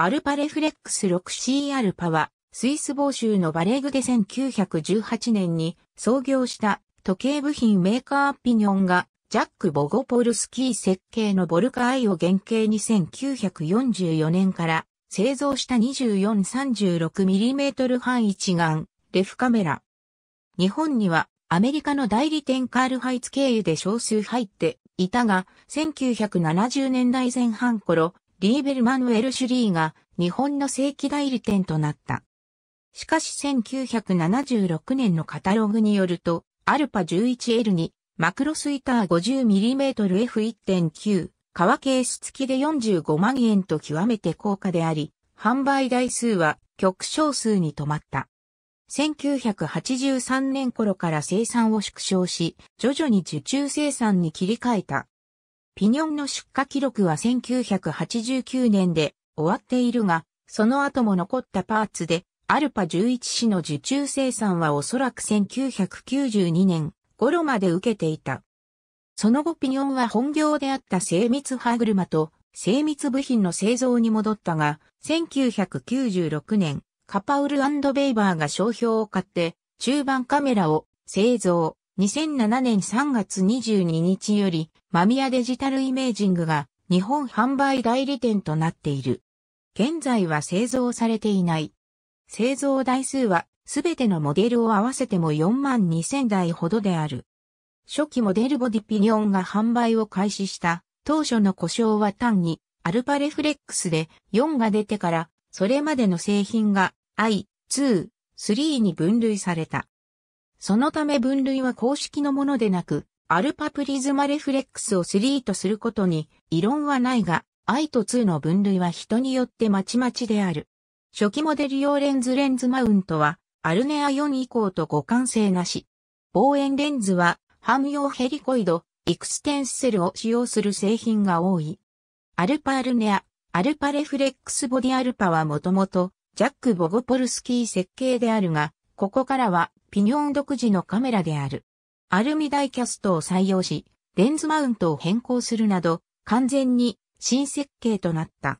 アルパレフレックス 6C アルパは、スイス某州のバレーグで1918年に創業した時計部品メーカーピニョンが、ジャック・ボゴポルスキー設計のボルカアイを原型に1944年から製造した 2436mm 半一眼、レフカメラ。日本にはアメリカの代理店カールハイツ経由で少数入っていたが、1970年代前半頃、リーベルマヌエル・シュリーが日本の正規代理店となった。しかし1976年のカタログによると、アルパ 11L にマクロスイター 50mmF1.9 革ケース付きで45万円と極めて高価であり、販売台数は極小数に止まった。1983年頃から生産を縮小し、徐々に受注生産に切り替えた。ピニョンの出荷記録は1989年で終わっているが、その後も残ったパーツで、アルパ11市の受注生産はおそらく1992年頃まで受けていた。その後ピニョンは本業であった精密歯車と精密部品の製造に戻ったが、1996年、カパウルベイバーが商標を買って、中盤カメラを製造。2007年3月22日より、マミヤデジタルイメージングが日本販売代理店となっている。現在は製造されていない。製造台数はすべてのモデルを合わせても4万2000台ほどである。初期モデルボディピニオンが販売を開始した当初の故障は単にアルパレフレックスで4が出てからそれまでの製品が I、2、3に分類された。そのため分類は公式のものでなく、アルパプリズマレフレックスを3とすることに異論はないが、I と2の分類は人によってまちまちである。初期モデル用レンズレンズマウントは、アルネア4以降と互換性なし。望遠レンズは、ハム用ヘリコイド、エクステンセルを使用する製品が多い。アルパアルネア、アルパレフレックスボディアルパはもともと、ジャック・ボゴポルスキー設計であるが、ここからはピニョン独自のカメラである。アルミダイキャストを採用し、レンズマウントを変更するなど、完全に新設計となった。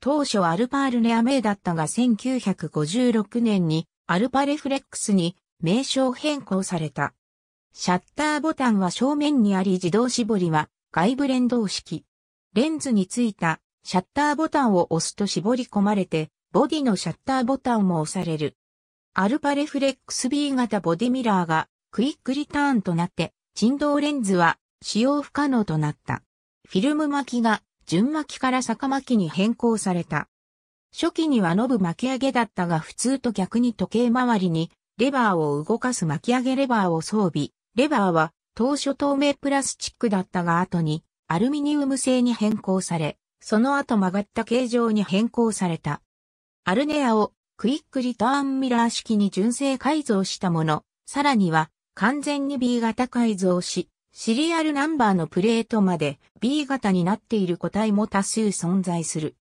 当初アルパールネア名だったが1956年にアルパレフレックスに名称変更された。シャッターボタンは正面にあり自動絞りは外部連動式。レンズについたシャッターボタンを押すと絞り込まれて、ボディのシャッターボタンも押される。アルパレフレックス B 型ボディミラーがクイックリターンとなって振動レンズは使用不可能となった。フィルム巻きが純巻きから逆巻きに変更された。初期にはノブ巻き上げだったが普通と逆に時計回りにレバーを動かす巻き上げレバーを装備。レバーは当初透明プラスチックだったが後にアルミニウム製に変更され、その後曲がった形状に変更された。アルネアをクイックリターンミラー式に純正改造したもの、さらには完全に B 型改造し、シリアルナンバーのプレートまで B 型になっている個体も多数存在する。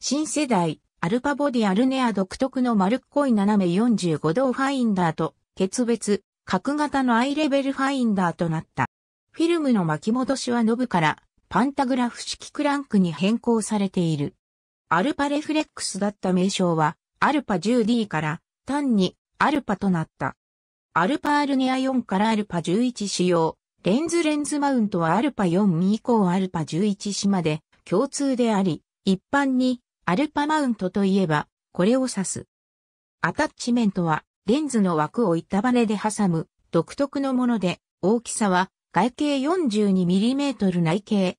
新世代、アルパボディアルネア独特の丸っこい斜め45度ファインダーと、決別、角型のアイレベルファインダーとなった。フィルムの巻き戻しはノブからパンタグラフ式クランクに変更されている。アルパレフレックスだった名称はアルパ 10D から単にアルパとなった。アルパアルニア4からアルパ11使用。レンズレンズマウントはアルパ4以降アルパ11市まで共通であり、一般にアルパマウントといえばこれを指す。アタッチメントはレンズの枠を板バネで挟む独特のもので大きさは外径 42mm 内径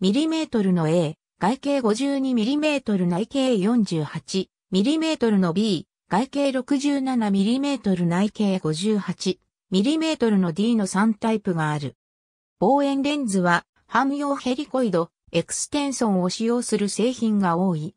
38mm の A、外径 52mm 内径 48mm mm の B、外径 67mm 内径 58mm の D の3タイプがある。望遠レンズは、汎用ヘリコイド、エクステンソンを使用する製品が多い。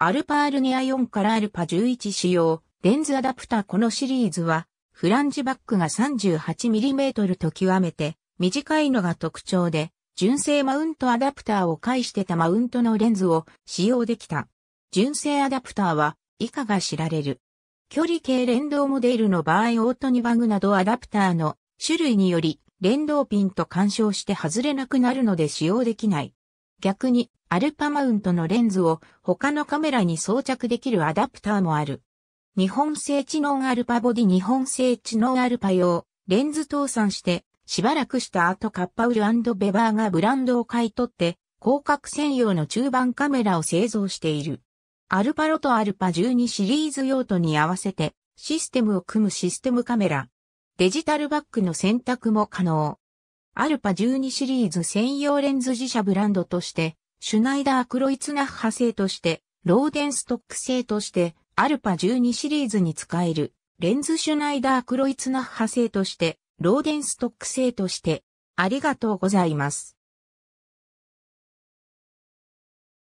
アルパールネア4からアルパ11使用、レンズアダプターこのシリーズは、フランジバックが 38mm と極めて短いのが特徴で、純正マウントアダプターを介してたマウントのレンズを使用できた。純正アダプターは以下が知られる。距離計連動モデルの場合オートニバグなどアダプターの種類により連動ピンと干渉して外れなくなるので使用できない。逆にアルパマウントのレンズを他のカメラに装着できるアダプターもある。日本製知能アルパボディ日本製知能アルパ用レンズ搭載してしばらくした後カッパウルベバーがブランドを買い取って広角専用の中盤カメラを製造している。アルパロとアルパ12シリーズ用途に合わせてシステムを組むシステムカメラ。デジタルバックの選択も可能。アルパ12シリーズ専用レンズ自社ブランドとして、シュナイダークロイツナッハ製として、ローデンストック製として、アルパ12シリーズに使える、レンズシュナイダークロイツナッハ製として、ローデンストック製として、ありがとうございます。